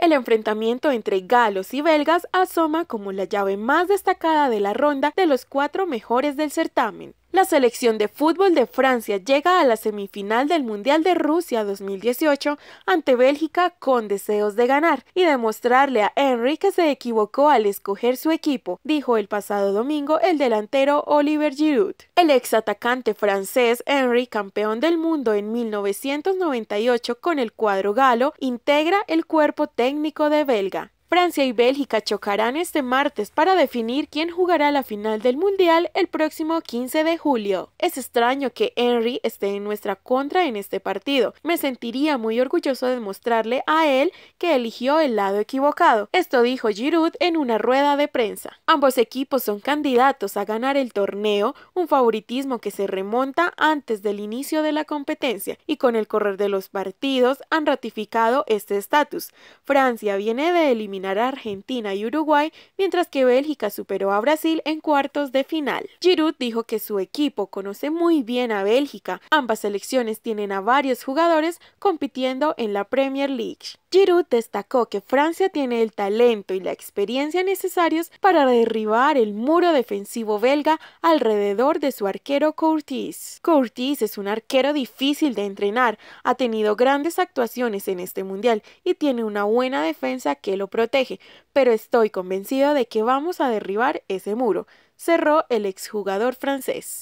El enfrentamiento entre galos y belgas asoma como la llave más destacada de la ronda de los cuatro mejores del certamen. La selección de fútbol de Francia llega a la semifinal del Mundial de Rusia 2018 ante Bélgica con deseos de ganar y demostrarle a Henry que se equivocó al escoger su equipo, dijo el pasado domingo el delantero Oliver Giroud. El exatacante francés Henry, campeón del mundo en 1998 con el cuadro galo, integra el cuerpo técnico de Belga. Francia y Bélgica chocarán este martes para definir quién jugará la final del Mundial el próximo 15 de julio. Es extraño que Henry esté en nuestra contra en este partido. Me sentiría muy orgulloso de mostrarle a él que eligió el lado equivocado. Esto dijo Giroud en una rueda de prensa. Ambos equipos son candidatos a ganar el torneo, un favoritismo que se remonta antes del inicio de la competencia y con el correr de los partidos han ratificado este estatus. Francia viene de eliminar Argentina y Uruguay, mientras que Bélgica superó a Brasil en cuartos de final. Giroud dijo que su equipo conoce muy bien a Bélgica, ambas selecciones tienen a varios jugadores compitiendo en la Premier League. Giroud destacó que Francia tiene el talento y la experiencia necesarios para derribar el muro defensivo belga alrededor de su arquero Courtis. Courtis es un arquero difícil de entrenar, ha tenido grandes actuaciones en este mundial y tiene una buena defensa que lo protege, pero estoy convencido de que vamos a derribar ese muro, cerró el exjugador francés.